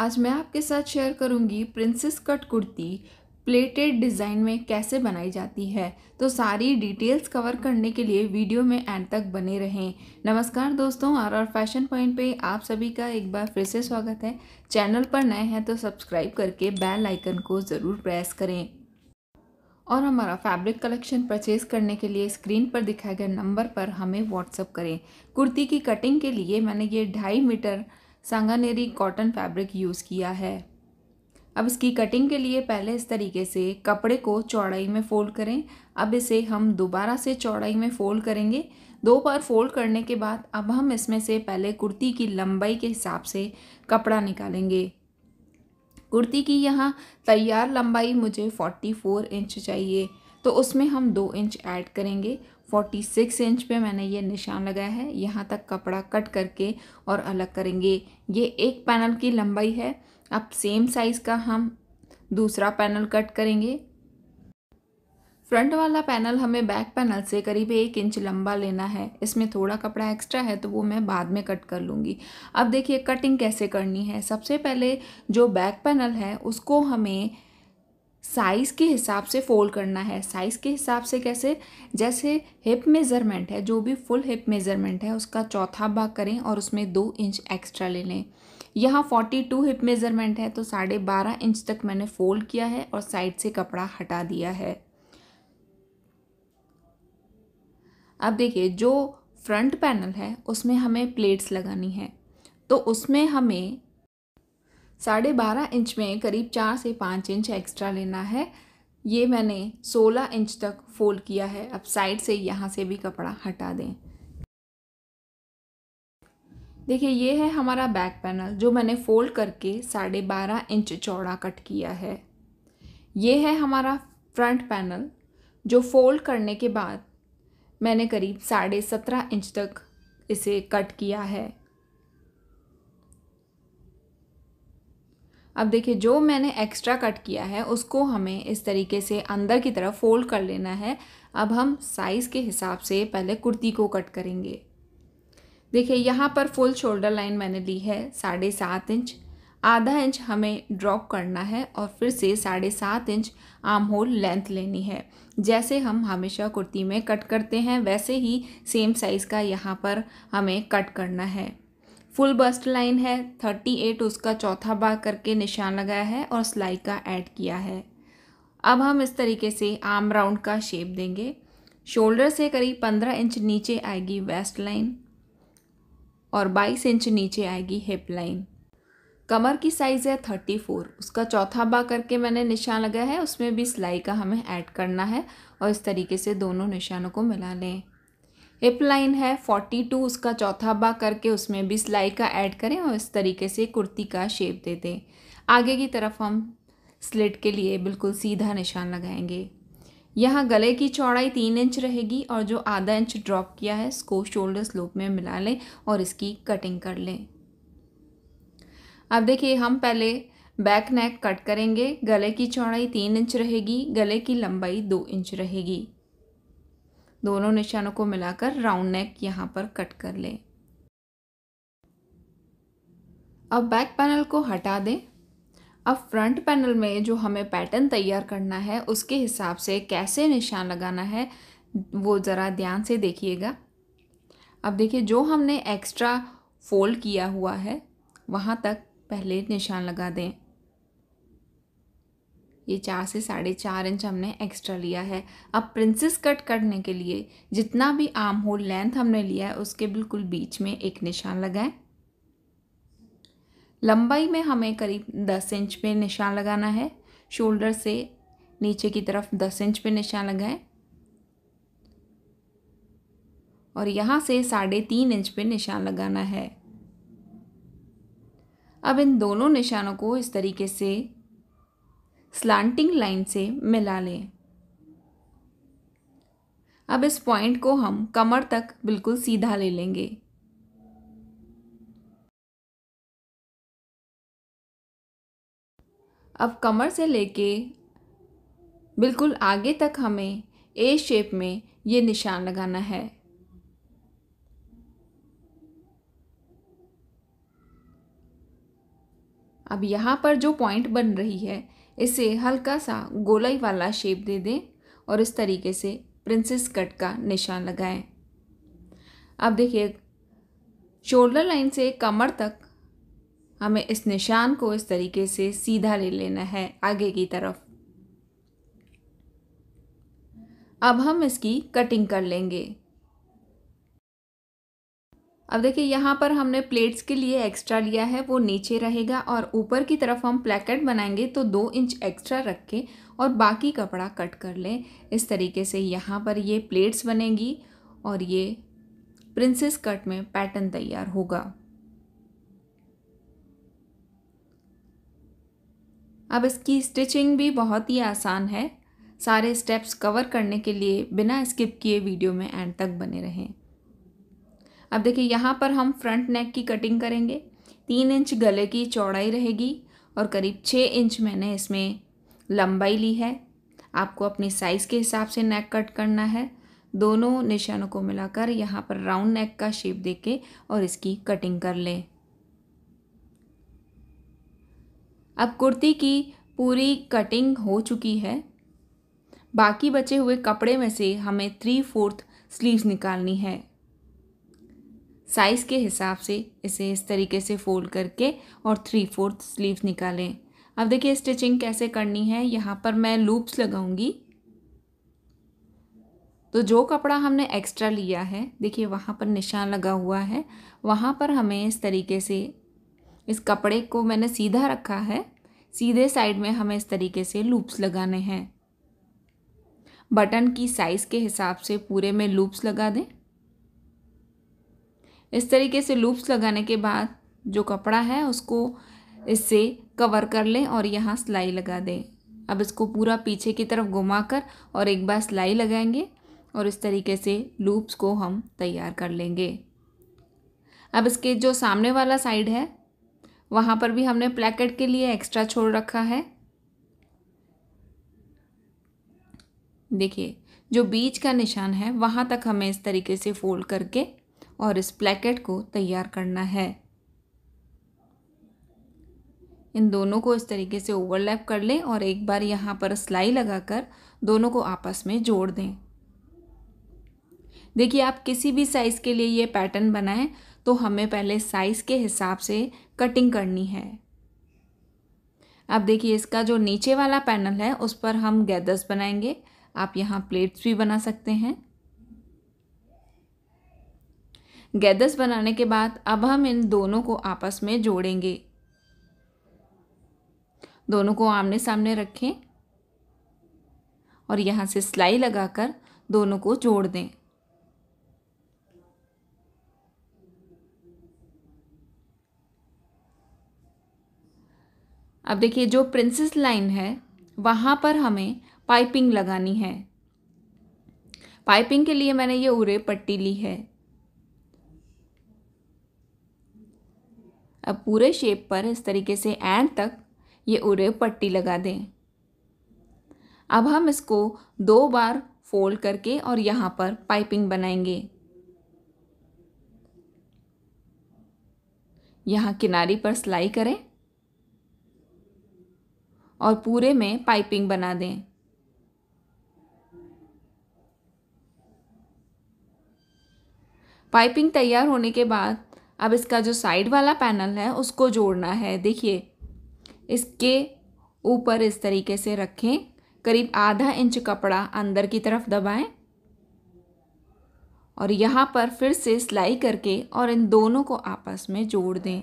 आज मैं आपके साथ शेयर करूंगी princess cut kurti pleated design में कैसे बनाई जाती है तो सारी डिटेल्स कवर करने के लिए वीडियो में एंड तक बने रहें नमस्कार दोस्तों आर आर फैशन पॉइंट पे आप सभी का एक बार फिर से स्वागत है चैनल पर नए हैं तो सब्सक्राइब करके बेल आइकन को ज़रूर प्रेस करें और हमारा फैब्रिक कलेक्शन परचेज करने के लिए स्क्रीन पर दिखाए गए नंबर पर हमें व्हाट्सअप करें कुर्ती की कटिंग के लिए मैंने ये ढाई metre Sanganeri cotton fabric use किया है अब इसकी कटिंग के लिए पहले इस तरीके से कपड़े को चौड़ाई में फ़ोल्ड करें अब इसे हम दोबारा से चौड़ाई में फ़ोल्ड करेंगे दो बार फ़ोल्ड करने के बाद अब हम इसमें से पहले कुर्ती की लंबाई के हिसाब से कपड़ा निकालेंगे कुर्ती की यहाँ तैयार लंबाई मुझे 44 इंच चाहिए तो उसमें हम दो इंच ऐड करेंगे 46 इंच पे मैंने ये निशान लगाया है यहाँ तक कपड़ा कट करके और अलग करेंगे ये एक पैनल की लंबाई है अब सेम साइज़ का हम दूसरा पैनल कट करेंगे फ्रंट वाला पैनल हमें बैक पैनल से करीब एक इंच लंबा लेना है इसमें थोड़ा कपड़ा एक्स्ट्रा है तो वो मैं बाद में कट कर लूँगी अब देखिए कटिंग कैसे करनी है सबसे पहले जो बैक पैनल है उसको हमें साइज़ के हिसाब से फोल्ड करना है साइज़ के हिसाब से कैसे जैसे हिप मेज़रमेंट है जो भी फुल हिप मेज़रमेंट है उसका चौथा भाग करें और उसमें दो इंच एक्स्ट्रा ले लें यहाँ फोर्टी टू हिप मेज़रमेंट है तो साढ़े बारह इंच तक मैंने फोल्ड किया है और साइड से कपड़ा हटा दिया है अब देखिए जो फ्रंट पैनल है उसमें हमें प्लेट्स लगानी है तो उसमें हमें साढ़े बारह इंच में करीब चार से पाँच इंच एक्स्ट्रा लेना है ये मैंने सोलह इंच तक फोल्ड किया है अब साइड से यहाँ से भी कपड़ा हटा दें देखिए ये है हमारा बैक पैनल जो मैंने फोल्ड करके साढ़े बारह इंच चौड़ा कट किया है ये है हमारा फ्रंट पैनल जो फोल्ड करने के बाद मैंने करीब साढ़े सत्रह इंच तक इसे कट किया है अब देखिए जो मैंने एक्स्ट्रा कट किया है उसको हमें इस तरीके से अंदर की तरफ फोल्ड कर लेना है अब हम साइज़ के हिसाब से पहले कुर्ती को कट करेंगे देखिए यहाँ पर फुल शोल्डर लाइन मैंने ली है साढ़े सात इंच आधा इंच हमें ड्रॉप करना है और फिर से साढ़े सात इंच आर्म होल लेंथ लेनी है जैसे हम हमेशा कुर्ती में कट करते हैं वैसे ही सेम साइज़ का यहाँ पर हमें कट करना है फुल बस्ट लाइन है थर्टी एट उसका चौथा भाग करके निशान लगाया है और सिलाई का ऐड किया है अब हम इस तरीके से आर्म राउंड का शेप देंगे शोल्डर से करीब पंद्रह इंच नीचे आएगी वेस्ट लाइन और बाईस इंच नीचे आएगी हिप लाइन कमर की साइज़ है थर्टी फोर उसका चौथा भाग करके मैंने निशान लगाया है उसमें भी सिलाई का हमें ऐड करना है और इस तरीके से दोनों निशानों को मिला लें हिप लाइन है फोर्टी टू उसका चौथा भाग करके उसमें भी सिलाई का ऐड करें और इस तरीके से कुर्ती का शेप दे दें आगे की तरफ हम स्लिट के लिए बिल्कुल सीधा निशान लगाएंगे यहाँ गले की चौड़ाई तीन इंच रहेगी और जो आधा इंच ड्रॉप किया है इसको शोल्डर स्लोप में मिला लें और इसकी कटिंग कर लें अब देखिए हम पहले बैक नेक कट करेंगे गले की चौड़ाई तीन इंच रहेगी गले की लंबाई दो इंच रहेगी दोनों निशानों को मिलाकर राउंड नेक यहाँ पर कट कर लें अब बैक पैनल को हटा दें अब फ्रंट पैनल में जो हमें पैटर्न तैयार करना है उसके हिसाब से कैसे निशान लगाना है वो ज़रा ध्यान से देखिएगा अब देखिए जो हमने एक्स्ट्रा फोल्ड किया हुआ है वहाँ तक पहले निशान लगा दें ये चार से साढ़े चार इंच हमने एक्स्ट्रा लिया है अब प्रिंसेस कट करने के लिए जितना भी आर्म होल लेंथ हमने लिया है उसके बिल्कुल बीच में एक निशान लगाएं लंबाई में हमें करीब दस इंच पे निशान लगाना है शोल्डर से नीचे की तरफ दस इंच पे निशान लगाएं और यहाँ से साढ़े तीन इंच पे निशान लगाना है अब इन दोनों निशानों को इस तरीके से स्लांटिंग लाइन से मिला लें अब इस पॉइंट को हम कमर तक बिल्कुल सीधा ले लेंगे अब कमर से लेके बिल्कुल आगे तक हमें ए शेप में ये निशान लगाना है अब यहाँ पर जो पॉइंट बन रही है इसे हल्का सा गोलाई वाला शेप दे दें और इस तरीके से प्रिंसेस कट का निशान लगाएं अब देखिए शोल्डर लाइन से कमर तक हमें इस निशान को इस तरीके से सीधा ले लेना है आगे की तरफ अब हम इसकी कटिंग कर लेंगे अब देखिए यहाँ पर हमने प्लेट्स के लिए एक्स्ट्रा लिया है वो नीचे रहेगा और ऊपर की तरफ हम प्लेकेट बनाएंगे तो दो इंच एक्स्ट्रा रख के और बाकी कपड़ा कट कर लें इस तरीके से यहाँ पर ये प्लेट्स बनेगी और ये प्रिंसेस कट में पैटर्न तैयार होगा अब इसकी स्टिचिंग भी बहुत ही आसान है सारे स्टेप्स कवर करने के लिए बिना स्किप किए वीडियो में एंड तक बने रहें अब देखिए यहाँ पर हम फ्रंट नेक की कटिंग करेंगे तीन इंच गले की चौड़ाई रहेगी और करीब छः इंच मैंने इसमें लंबाई ली है आपको अपने साइज़ के हिसाब से नेक कट करना है दोनों निशानों को मिलाकर यहाँ पर राउंड नेक का शेप दे के और इसकी कटिंग कर लें अब कुर्ती की पूरी कटिंग हो चुकी है बाकी बचे हुए कपड़े में से हमें थ्री फोर्थ स्लीव्स निकालनी है साइज़ के हिसाब से इसे इस तरीके से फोल्ड करके और थ्री फोर्थ स्लीव निकालें अब देखिए स्टिचिंग कैसे करनी है यहाँ पर मैं लूप्स लगाऊंगी तो जो कपड़ा हमने एक्स्ट्रा लिया है देखिए वहाँ पर निशान लगा हुआ है वहाँ पर हमें इस तरीके से इस कपड़े को मैंने सीधा रखा है सीधे साइड में हमें इस तरीके से लूप्स लगाने हैं बटन की साइज़ के हिसाब से पूरे में लूप्स लगा दें इस तरीके से लूप्स लगाने के बाद जो कपड़ा है उसको इससे कवर कर लें और यहाँ सिलाई लगा दें अब इसको पूरा पीछे की तरफ घुमाकर और एक बार सिलाई लगाएंगे और इस तरीके से लूप्स को हम तैयार कर लेंगे अब इसके जो सामने वाला साइड है वहाँ पर भी हमने प्लेकेट के लिए एक्स्ट्रा छोड़ रखा है देखिए जो बीच का निशान है वहाँ तक हमें इस तरीके से फोल्ड करके और इस प्लेकेट को तैयार करना है इन दोनों को इस तरीके से ओवरलैप कर लें और एक बार यहाँ पर सिलाई लगाकर दोनों को आपस में जोड़ दें देखिए आप किसी भी साइज़ के लिए ये पैटर्न बनाएं तो हमें पहले साइज़ के हिसाब से कटिंग करनी है अब देखिए इसका जो नीचे वाला पैनल है उस पर हम गैदर्स बनाएंगे आप यहाँ प्लेट्स भी बना सकते हैं गैदस बनाने के बाद अब हम इन दोनों को आपस में जोड़ेंगे दोनों को आमने सामने रखें और यहाँ से सिलाई लगाकर दोनों को जोड़ दें अब देखिए जो प्रिंसेस लाइन है वहाँ पर हमें पाइपिंग लगानी है पाइपिंग के लिए मैंने ये उरे पट्टी ली है अब पूरे शेप पर इस तरीके से एंड तक ये उरे पट्टी लगा दें अब हम इसको दो बार फोल्ड करके और यहाँ पर पाइपिंग बनाएंगे यहाँ किनारी पर सिलाई करें और पूरे में पाइपिंग बना दें पाइपिंग तैयार होने के बाद अब इसका जो साइड वाला पैनल है उसको जोड़ना है देखिए इसके ऊपर इस तरीके से रखें करीब आधा इंच कपड़ा अंदर की तरफ दबाएं और यहाँ पर फिर से सिलाई करके और इन दोनों को आपस में जोड़ दें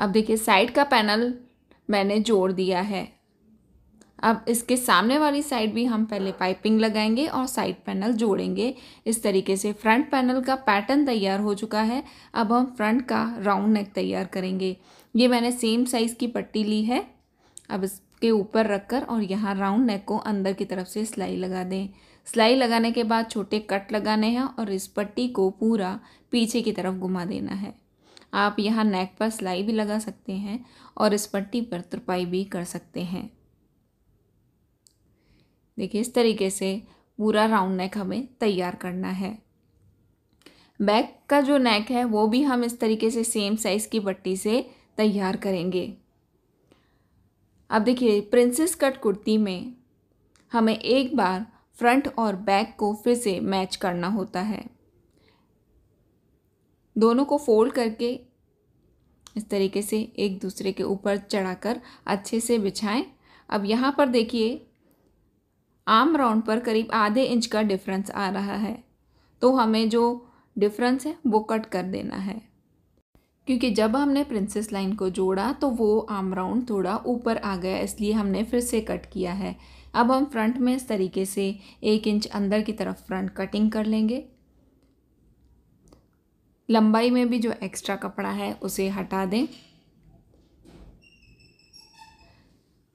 अब देखिए साइड का पैनल मैंने जोड़ दिया है अब इसके सामने वाली साइड भी हम पहले पाइपिंग लगाएंगे और साइड पैनल जोड़ेंगे इस तरीके से फ्रंट पैनल का पैटर्न तैयार हो चुका है अब हम फ्रंट का राउंड नेक तैयार करेंगे ये मैंने सेम साइज़ की पट्टी ली है अब इसके ऊपर रखकर और यहाँ राउंड नेक को अंदर की तरफ से सिलाई लगा दें सिलाई लगाने के बाद छोटे कट लगाने हैं और इस पट्टी को पूरा पीछे की तरफ घुमा देना है आप यहाँ नेक पर सिलाई भी लगा सकते हैं और इस पट्टी पर तुरपाई भी कर सकते हैं देखिए इस तरीके से पूरा राउंड नेक हमें तैयार करना है बैक का जो नेक है वो भी हम इस तरीके से सेम साइज़ की पट्टी से तैयार करेंगे अब देखिए प्रिंसेस कट कुर्ती में हमें एक बार फ्रंट और बैक को फिर से मैच करना होता है दोनों को फोल्ड करके इस तरीके से एक दूसरे के ऊपर चढ़ाकर अच्छे से बिछाएं अब यहाँ पर देखिए आम राउंड पर करीब आधे इंच का डिफरेंस आ रहा है तो हमें जो डिफरेंस है वो कट कर देना है क्योंकि जब हमने प्रिंसेस लाइन को जोड़ा तो वो आम राउंड थोड़ा ऊपर आ गया इसलिए हमने फिर से कट किया है अब हम फ्रंट में इस तरीके से एक इंच अंदर की तरफ फ्रंट कटिंग कर लेंगे लंबाई में भी जो एक्स्ट्रा कपड़ा है उसे हटा दें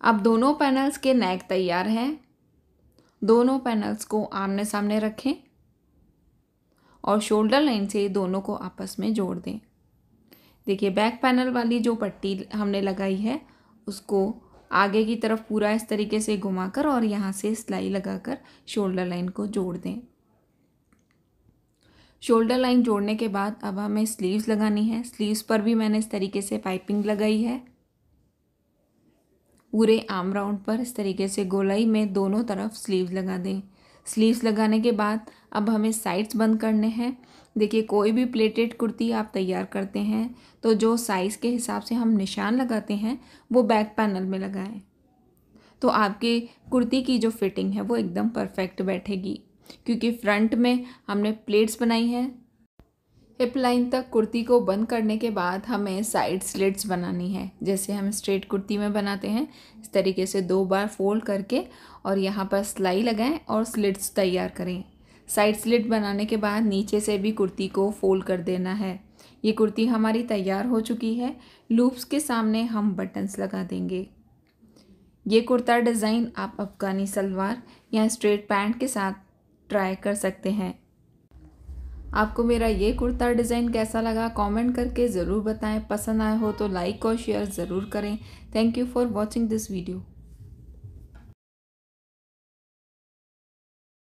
अब दोनों पैनल्स के नेक तैयार हैं दोनों पैनल्स को आमने सामने रखें और शोल्डर लाइन से दोनों को आपस में जोड़ दें देखिए बैक पैनल वाली जो पट्टी हमने लगाई है उसको आगे की तरफ पूरा इस तरीके से घुमाकर और यहाँ से सिलाई लगाकर शोल्डर लाइन को जोड़ दें शोल्डर लाइन जोड़ने के बाद अब हमें स्लीव्स लगानी है स्लीव्स पर भी मैंने इस तरीके से पाइपिंग लगाई है पूरे आर्म राउंड पर इस तरीके से गोलाई में दोनों तरफ स्लीव्स लगा दें स्लीव्स लगाने के बाद अब हमें साइड्स बंद करने हैं देखिए कोई भी प्लेटेड कुर्ती आप तैयार करते हैं तो जो साइज़ के हिसाब से हम निशान लगाते हैं वो बैक पैनल में लगाएं तो आपके कुर्ती की जो फिटिंग है वो एकदम परफेक्ट बैठेगी क्योंकि फ्रंट में हमने प्लेट्स बनाई हैं हिप लाइन तक कुर्ती को बंद करने के बाद हमें साइड स्लिट्स बनानी है जैसे हम स्ट्रेट कुर्ती में बनाते हैं इस तरीके से दो बार फोल्ड करके और यहाँ पर सिलाई लगाएं और स्लिट्स तैयार करें साइड स्लिट बनाने के बाद नीचे से भी कुर्ती को फोल्ड कर देना है ये कुर्ती हमारी तैयार हो चुकी है लूप्स के सामने हम बटन्स लगा देंगे ये कुर्ता डिज़ाइन आप अफ़गानी सलवार या स्ट्रेट पैंट के साथ ट्राई कर सकते हैं आपको मेरा ये कुर्ता डिज़ाइन कैसा लगा कमेंट करके ज़रूर बताएं पसंद आया हो तो लाइक और शेयर ज़रूर करें thank you for watching this video